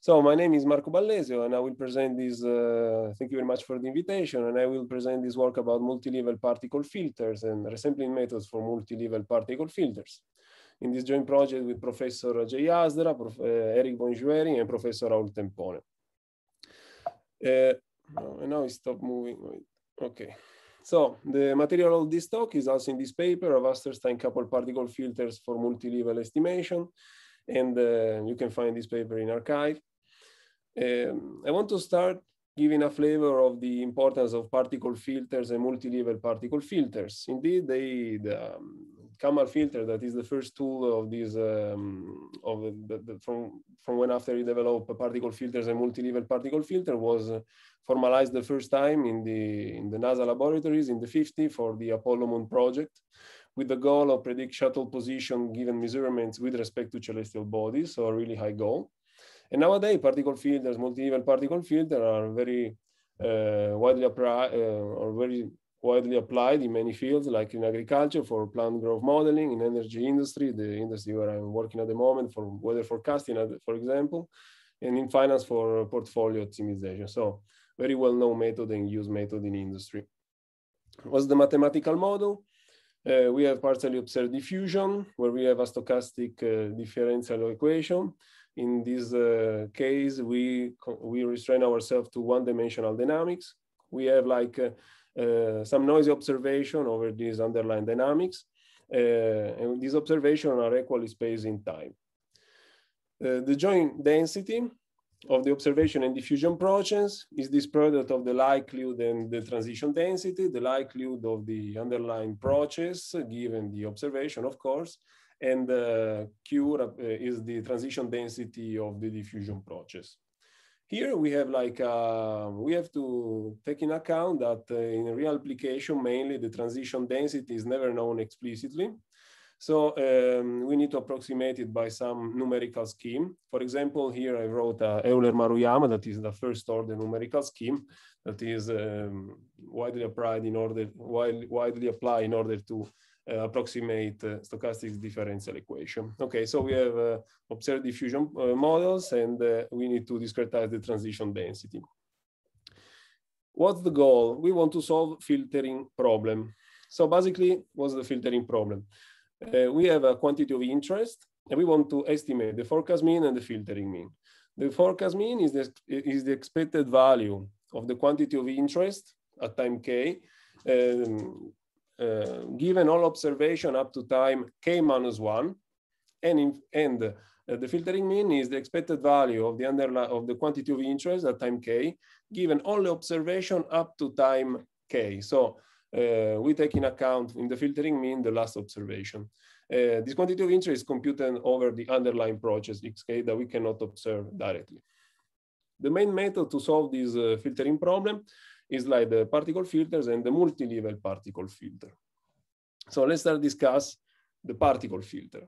So my name is Marco Ballesio, and I will present this. Uh, thank you very much for the invitation, and I will present this work about multi-level particle filters and resampling methods for multi-level particle filters. In this joint project with Professor Jay Asdra, Prof, uh, Eric Bonjueri, and Professor Raul Tempone. Uh, oh, and now it stopped moving. Okay. So the material of this talk is also in this paper, of Asterstein coupled particle filters for multi-level estimation and uh, you can find this paper in archive. Um, I want to start giving a flavor of the importance of particle filters and multi-level particle filters. Indeed, they, the um, Kamal filter, that is the first tool of these, um, of the, the, from, from when after he developed particle filters and multi-level particle filter was uh, formalized the first time in the, in the NASA laboratories in the 50 for the Apollo moon project with the goal of predict shuttle position given measurements with respect to celestial bodies, so a really high goal. And nowadays, particle filters, multi-level particle fields, are very uh, widely applied uh, very widely applied in many fields, like in agriculture for plant growth modeling, in energy industry, the industry where I'm working at the moment for weather forecasting, uh, for example, and in finance for portfolio optimization. So very well-known method and used method in industry. What's the mathematical model? Uh, we have partially observed diffusion, where we have a stochastic uh, differential equation. In this uh, case, we, we restrain ourselves to one-dimensional dynamics. We have like uh, uh, some noisy observation over these underlying dynamics. Uh, and these observations are equally spaced in time. the joint density of the observation and diffusion process is this product of the likelihood and the transition density, the likelihood of the underlying process given the observation, of course, and uh, Q is the transition density of the diffusion process. Here we have like, uh, we have to take in account that uh, in real application, mainly the transition density is never known explicitly. So um, we need to approximate it by some numerical scheme. For example, here I wrote uh, Euler-Maruyama, that is the first order numerical scheme that is um, widely applied in order widely applied in order to uh, approximate uh, stochastic differential equation. Okay, so we have uh, observed diffusion uh, models and uh, we need to discretize the transition density. What's the goal? We want to solve filtering problem. So basically, what's the filtering problem? Uh, we have a quantity of interest and we want to estimate the forecast mean and the filtering mean. The forecast mean is the, is the expected value of the quantity of interest at time k, um, uh, given all observation up to time k minus one, and, in, and uh, the filtering mean is the expected value of the underline of the quantity of interest at time k, given all the observation up to time k. So uh, we take in account in the filtering mean the last observation. Uh, this quantity of interest is computed over the underlying process xk that we cannot observe directly. The main method to solve this uh, filtering problem is like the particle filters and the multi-level particle filter. So let's start discuss the particle filter.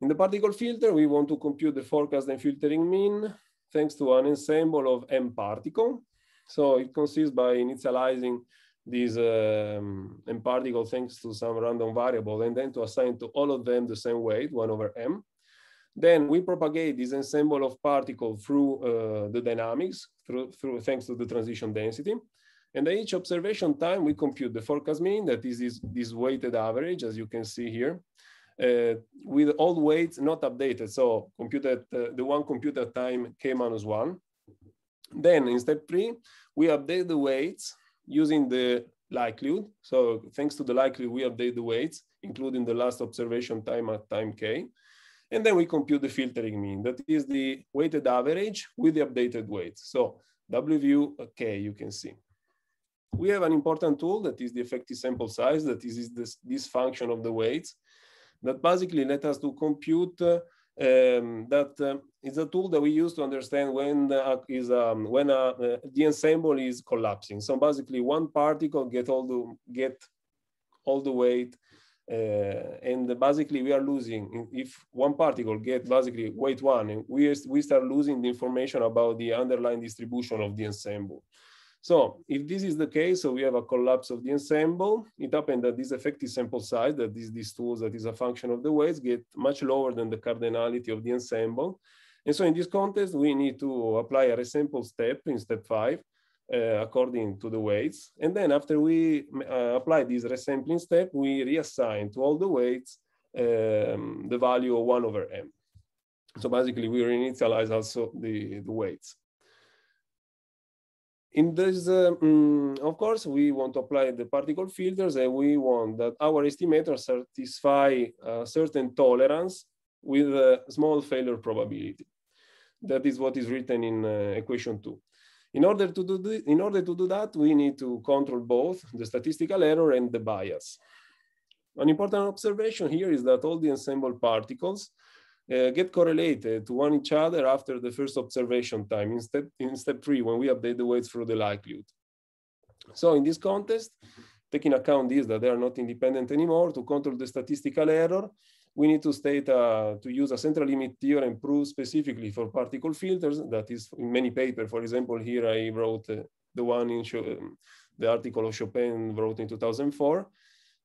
In the particle filter, we want to compute the forecast and filtering mean thanks to an ensemble of m particle. So it consists by initializing these um, m particle thanks to some random variable and then to assign to all of them the same weight, one over m. Then we propagate this ensemble of particles through uh, the dynamics, through, through thanks to the transition density. And at each observation time, we compute the forecast mean, that is this, this weighted average, as you can see here, uh, with all weights not updated. So computed, uh, the one computed time k minus one. Then in step three, we update the weights using the likelihood. So thanks to the likelihood, we update the weights, including the last observation time at time k. And then we compute the filtering mean. That is the weighted average with the updated weight. So WVU k, you can see. We have an important tool that is the effective sample size, that is this, this function of the weights, that basically let us to compute uh, um, that um, is a tool that we use to understand when the, uh, is um, when a, uh, uh, the ensemble is collapsing. So basically, one particle get all the get all the weight, uh, and basically we are losing. If one particle get basically weight one, we we start losing the information about the underlying distribution of the ensemble. So if this is the case, so we have a collapse of the ensemble, it happened that this effective sample size, that is this tools that is a function of the weights, get much lower than the cardinality of the ensemble. And so in this context, we need to apply a resample step in step five, uh, according to the weights. And then after we uh, apply this resampling step, we reassign to all the weights um, the value of one over m. So basically we reinitialize also the, the weights in this, um, mm, of course, we want to apply the particle filters and we want that our estimator satisfy a certain tolerance with a small failure probability. That is what is written in uh, equation two. In order, to do in order to do that, we need to control both the statistical error and the bias. An important observation here is that all the ensemble particles uh, get correlated to one each other after the first observation time in step, in step three when we update the weights through the likelihood. So in this context, taking account is that they are not independent anymore to control the statistical error, we need to state uh, to use a central limit theorem proved specifically for particle filters. That is in many papers. For example, here I wrote uh, the one in um, the article of Chopin wrote in 2004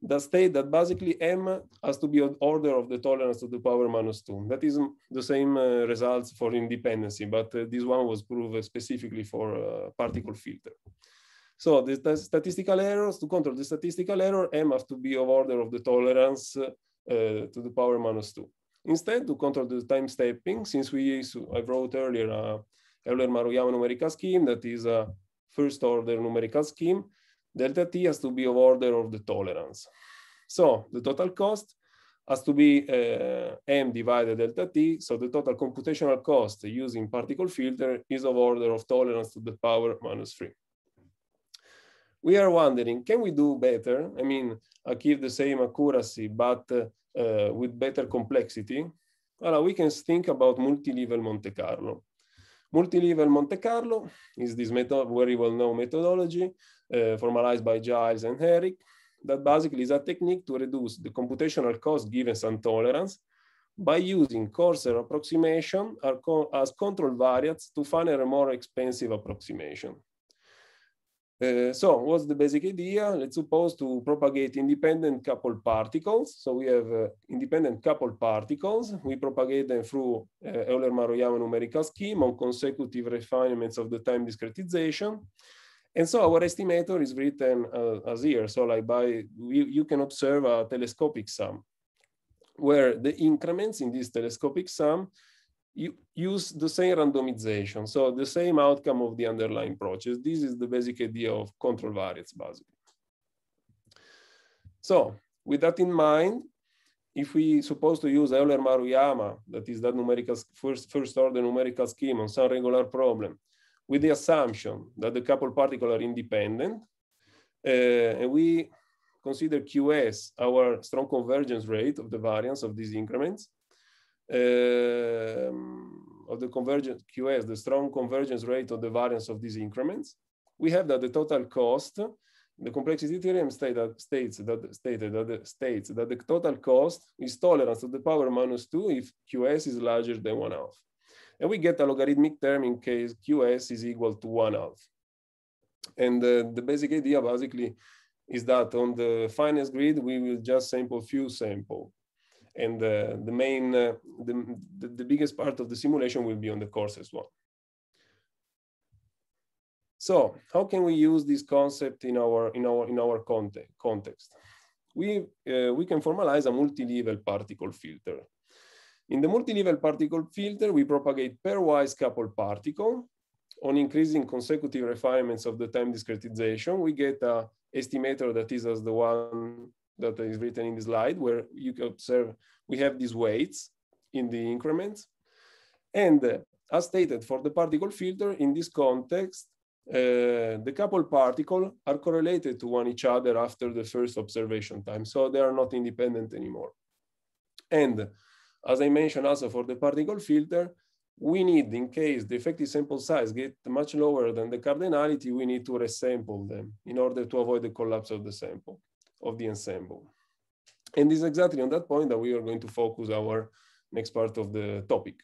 that state that basically m has to be of order of the tolerance to the power minus 2. That is the same uh, results for independency, but uh, this one was proved specifically for uh, particle filter. So the, statistical errors, to control the statistical error, m has to be of order of the tolerance uh, to the power minus 2. Instead, to control the time stepping, since we I wrote earlier a uh, Euler-Maruyama numerical scheme that is a first order numerical scheme, delta t has to be of order of the tolerance. So the total cost has to be uh, m divided delta t. So the total computational cost using particle filter is of order of tolerance to the power minus three. We are wondering, can we do better? I mean, I keep the same accuracy, but uh, uh, with better complexity. Well, we can think about multi-level Monte Carlo. Multi-level Monte Carlo is this method very well-known methodology Eh, formalized by Giles and Herrick, that basically is a technique to reduce the computational cost given some tolerance by using coarser approximation as control variates to find a more expensive approximation. Uh, so what's the basic idea? Let's suppose to propagate independent coupled particles. So we have uh, independent coupled particles. We propagate them through uh, Euler-Maruyama numerical scheme on consecutive refinements of the time discretization. And so our estimator is written uh, as here. So like by, you, you can observe a telescopic sum where the increments in this telescopic sum you use the same randomization. So the same outcome of the underlying process. This is the basic idea of control variates basically. So with that in mind, if we supposed to use Euler-Maruyama, that is that numerical first, first order numerical scheme on some regular problem, with the assumption that the coupled particles are independent. Uh, and we consider QS our strong convergence rate of the variance of these increments. Um, of the convergence QS, the strong convergence rate of the variance of these increments. We have that the total cost, the complexity theorem state that states that stated that the states that the total cost is tolerance to the power minus two if QS is larger than one half. And we get a logarithmic term in case QS is equal to one half. And uh, the basic idea basically is that on the finance grid, we will just sample few sample. And uh, the main, uh, the, the, the, biggest part of the simulation will be on the coarsest one. So how can we use this concept in our, in our, in our context? We, uh, we can formalize a multi-level particle filter. In the multi-level particle filter, we propagate pairwise coupled particle. On increasing consecutive refinements of the time discretization, we get a estimator that is as the one that is written in the slide, where you can observe we have these weights in the increments. And uh, as stated for the particle filter, in this context, uh, the coupled particle are correlated to one each other after the first observation time. So they are not independent anymore. And as I mentioned also for the particle filter, we need, in case the effective sample size get much lower than the cardinality, we need to resample them in order to avoid the collapse of the sample, of the ensemble. And it's exactly on that point that we are going to focus our next part of the topic,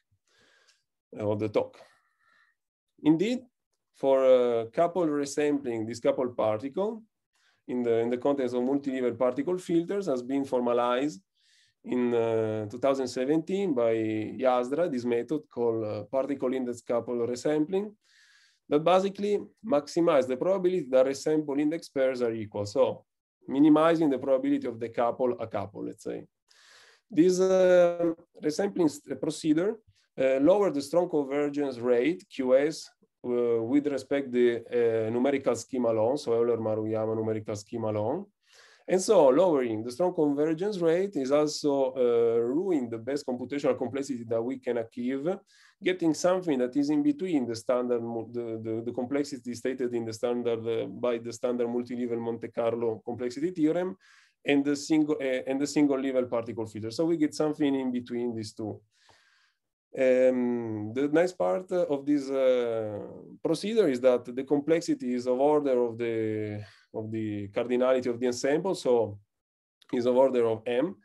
of the talk. Indeed, for a couple resampling this couple particle in the, in the context of multi-level particle filters has been formalized in uh, eh, 2017 by Yazdra, this method called uh, particle index couple resampling that basically maximize the probability that resample index pairs are equal. So minimizing the probability of the couple a couple, let's say. This uh, resampling procedure uh, lower the strong convergence rate, QS, with respect to the numerical scheme alone, so Euler-Maruyama numerical scheme alone, and so lowering the strong convergence rate is also uh, ruining the best computational complexity that we can achieve, getting something that is in between the standard, the, the, the complexity stated in the standard uh, by the standard multi-level Monte Carlo complexity theorem and the single uh, and the single level particle filter. So we get something in between these two. Um, the nice part of this uh, procedure is that the complexity is of order of the of the cardinality of the ensemble. So is of order of m.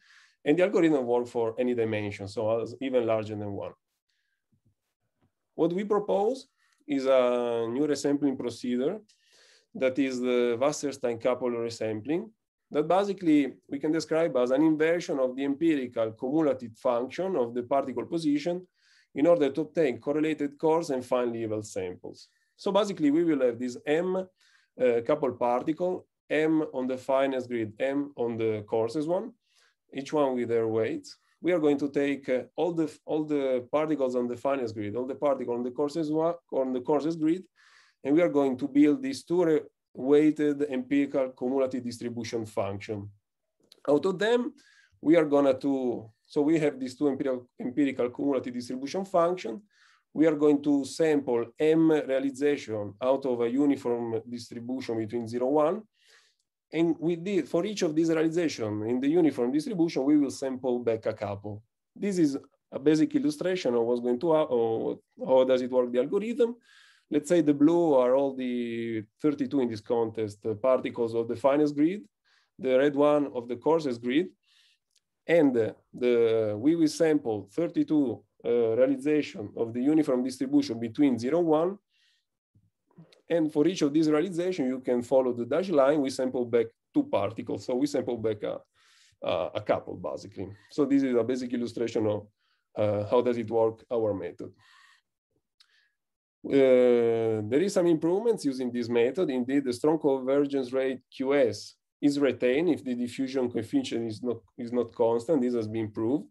And the algorithm works for any dimension, so even larger than one. What we propose is a new resampling procedure that is the Wasserstein couple resampling that basically we can describe as an inversion of the empirical cumulative function of the particle position in order to obtain correlated cores and fine level samples. So basically we will have this M a coupled particle, M on the finest grid, M on the coarsest one, each one with their weight. We are going to take uh, all, the, all the particles on the finest grid, all the particles on the coarsest, one, on the coarsest grid, and we are going to build this two weighted empirical cumulative distribution function. Out of them, we are gonna to, so we have these two empirical, empirical cumulative distribution function, we are going to sample M realization out of a uniform distribution between 0, 1. And we did, for each of these realization in the uniform distribution, we will sample back a couple. This is a basic illustration of what's going to, or uh, how does it work the algorithm. Let's say the blue are all the 32 in this contest particles of the finest grid, the red one of the coarsest grid, and uh, the, we will sample 32 uh, realization of the uniform distribution between 0, 1. And for each of these realization, you can follow the dashed line. We sample back two particles. So we sample back a, a, a couple, basically. So this is a basic illustration of uh, how does it work, our method. Uh, there is some improvements using this method. Indeed, the strong convergence rate QS is retained if the diffusion coefficient is not, is not constant. This has been proved.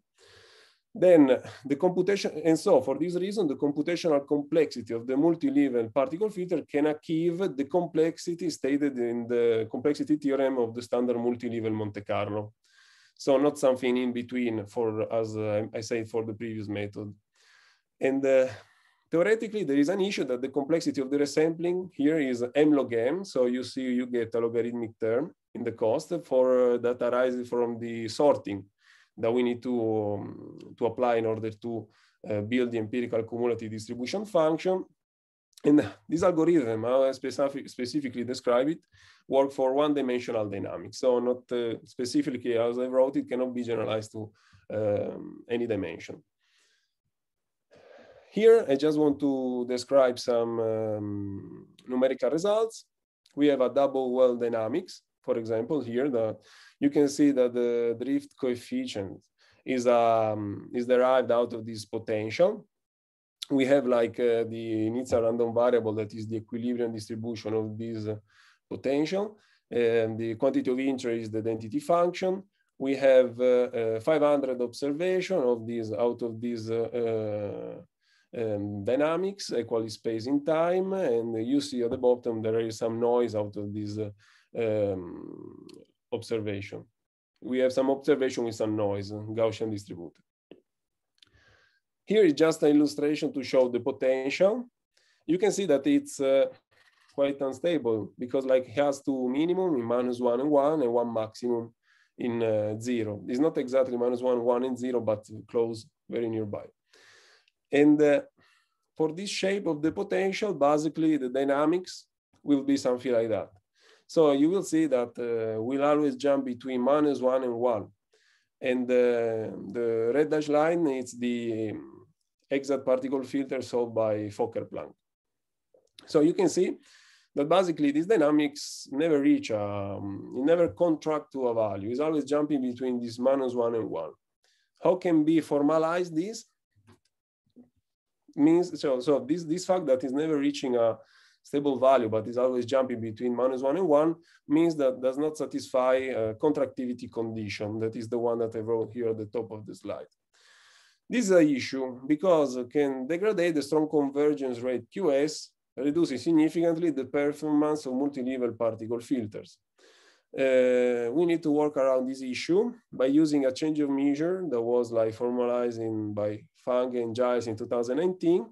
Then the computation, and so for this reason, the computational complexity of the multi-level particle filter can achieve the complexity stated in the complexity theorem of the standard multi-level Monte Carlo. So not something in between for, as uh, I said, for the previous method. And uh, theoretically, there is an issue that the complexity of the resampling here is m log m. So you see, you get a logarithmic term in the cost for uh, that arises from the sorting that we need to, um, to apply in order to uh, build the empirical cumulative distribution function. And this algorithm, how I specific, specifically describe it, work for one-dimensional dynamics. So not uh, specifically as I wrote it, cannot be generalized to um, any dimension. Here, I just want to describe some um, numerical results. We have a double well dynamics for example, here the, you can see that the drift coefficient is, um, is derived out of this potential. We have like uh, the initial random variable that is the equilibrium distribution of this potential. And the quantity of interest is the density function. We have uh, uh 500 observation of these out of these uh, uh, um, dynamics, equally space in time. And you see at the bottom, there is some noise out of this um, observation. We have some observation with some noise, Gaussian distributed. Here is just an illustration to show the potential. You can see that it's uh, quite unstable because like it has two minimum in minus one and one and one maximum in uh, zero. It's not exactly minus one, one and zero, but close, very nearby. And uh, for this shape of the potential, basically the dynamics will be something like that. So you will see that uh, we'll always jump between minus one and one. And uh, the red dash line is the exact particle filter solved by Fokker-Planck. So you can see that basically these dynamics never reach, um, it never contract to a value. It's always jumping between this minus one and one. How can be formalized this? Means so, so this, this fact that is never reaching a, stable value, but is always jumping between minus one and one, means that does not satisfy a uh, contractivity condition. That is the one that I wrote here at the top of the slide. This is an issue because it can degrade the strong convergence rate QS, reducing significantly the performance of multi-level particle filters. Uh, we need to work around this issue by using a change of measure that was like formalized by Fang and Giles in 2019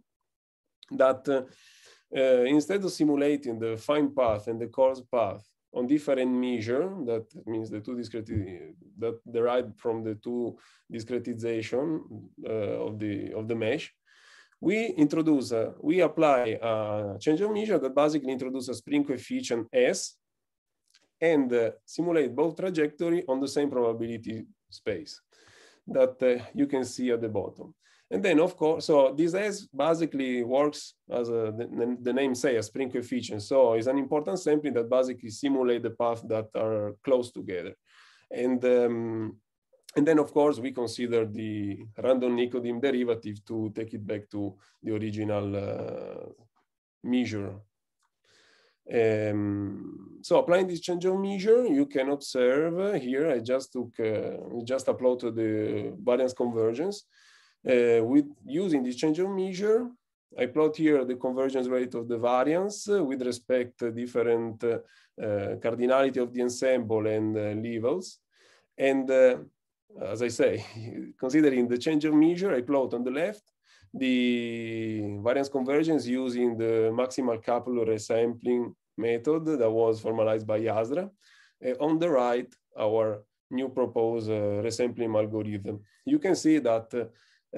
that uh, uh, instead of simulating the fine path and the coarse path on different measure, that means the two discrete that derived from the two discretization uh, of the of the mesh, we introduce we apply a change of measure that basically introduces a spring coefficient s, and uh, simulate both trajectory on the same probability space that uh, you can see at the bottom. And then, of course, so this S basically works as a, the, the, name says, a spring coefficient. So it's an important sampling that basically simulate the path that are close together. And, um, and then, of course, we consider the random nicodim derivative to take it back to the original uh, measure. Um, so applying this change of measure, you can observe uh, here, I just took, uh, just uploaded the variance convergence. Uh, with using this change of measure, I plot here the convergence rate of the variance uh, with respect to uh, different uh, uh, cardinality of the ensemble and levels. And as I say, considering the change of measure, I plot on the left the variance convergence using the maximal couple resampling method that was formalized by Yasra. Uh, on the right, our new proposed uh, resampling algorithm. You can see that uh,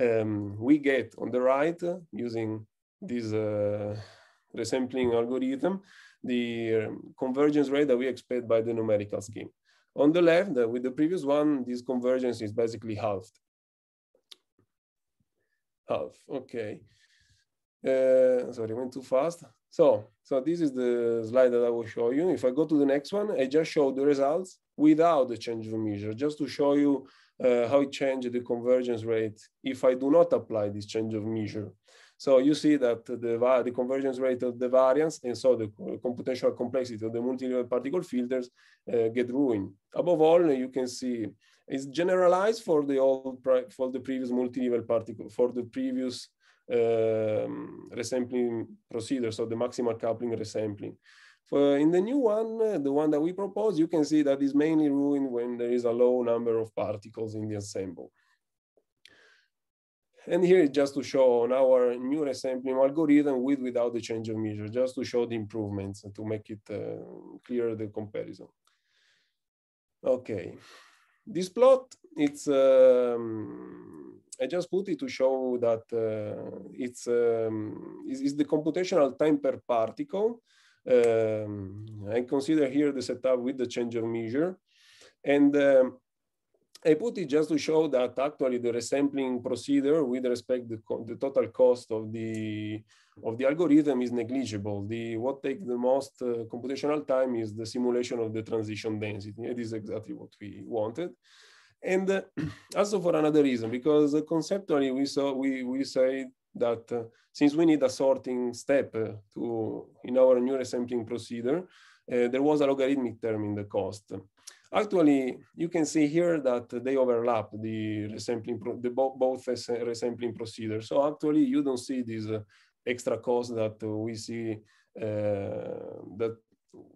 um, we get on the right uh, using this uh, resampling algorithm, the um, convergence rate that we expect by the numerical scheme. On the left, uh, with the previous one, this convergence is basically halved. Half, okay. Uh, sorry, I went too fast. So, so this is the slide that I will show you. If I go to the next one, I just show the results without the change of measure, just to show you uh, how it changed the convergence rate if I do not apply this change of measure. So you see that the, the convergence rate of the variance and so the computational complexity of the multi-level particle filters uh, get ruined. Above all, uh, you can see it's generalized for the old for the previous multi-level particle for the previous um, resampling procedure, so the maximal coupling resampling. For in the new one, uh, the one that we propose, you can see that is mainly ruined when there is a low number of particles in the ensemble. And here is just to show on our new resampling algorithm with without the change of measure, just to show the improvements and to make it uh, clear the comparison. Okay, this plot, it's, um, I just put it to show that uh, it's, um, is the computational time per particle um, I consider here the setup with the change of measure. And um, I put it just to show that actually the resampling procedure with respect to the, the total cost of the, of the algorithm is negligible. The, what takes the most uh, computational time is the simulation of the transition density. It is exactly what we wanted. And uh, also for another reason, because conceptually we saw, we, we say that uh, since we need a sorting step uh, to in our new resampling procedure, uh, there was a logarithmic term in the cost. Actually, you can see here that they overlap the resampling, the bo both resampling procedure. So actually, you don't see this uh, extra cost that we see uh, that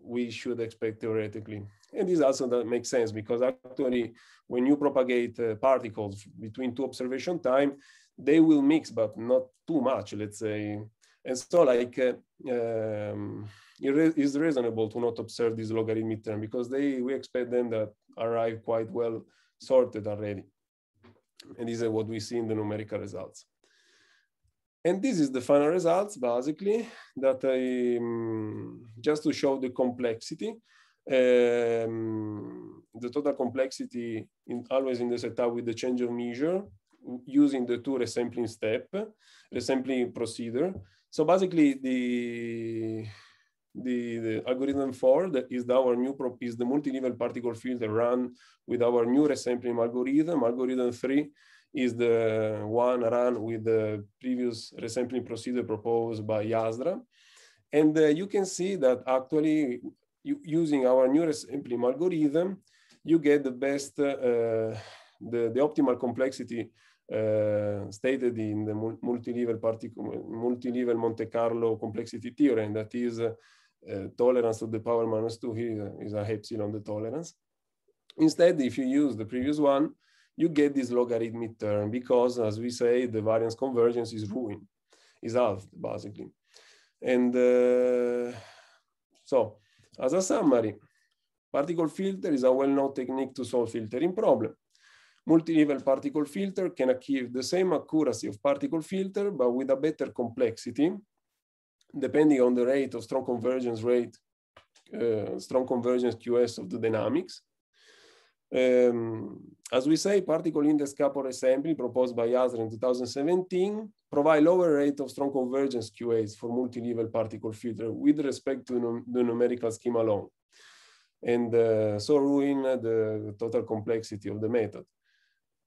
we should expect theoretically. And this also that makes sense because actually when you propagate uh, particles between two observation time, they will mix, but not too much, let's say. And so like, uh, um, it is reasonable to not observe this logarithmic term because they, we expect them that arrive quite well sorted already. And this is what we see in the numerical results. And this is the final results, basically, that I, um, just to show the complexity, um, the total complexity in, always in the setup with the change of measure using the two resampling step, resampling procedure. So basically the, the, the algorithm four that is our new prop is the multi-level particle filter run with our new resampling algorithm. Algorithm three is the one run with the previous resampling procedure proposed by Yazra. And uh, you can see that actually using our new resampling algorithm, you get the best, uh, uh the, the optimal complexity uh, stated in the multi-level, particle, multi-level Monte Carlo complexity theorem, that is uh, tolerance to the power minus two here is a epsilon the tolerance. Instead, if you use the previous one, you get this logarithmic term because as we say, the variance convergence is ruined, is halved basically. And eh, so as a summary, particle filter is a well-known technique to solve filtering problem. Multi-level particle filter can achieve the same accuracy of particle filter, but with a better complexity, depending on the rate of strong convergence rate, uh, strong convergence QS of the dynamics. Um, as we say, particle index couple assembly proposed by Yasser in 2017 provide lower rate of strong convergence QAs for multi-level particle filter with respect to num the numerical scheme alone. And uh, so ruin the total complexity of the method.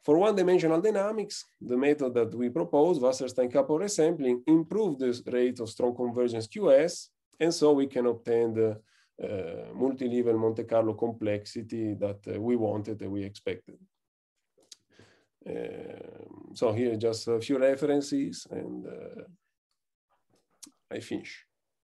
For one-dimensional dynamics, the method that we propose, Wasserstein-Kappa resampling, improved the rate of strong convergence QS, and so we can obtain the uh, multi-level Monte Carlo complexity that uh, we wanted, that we expected. Uh, so here just a few references and uh, I finish.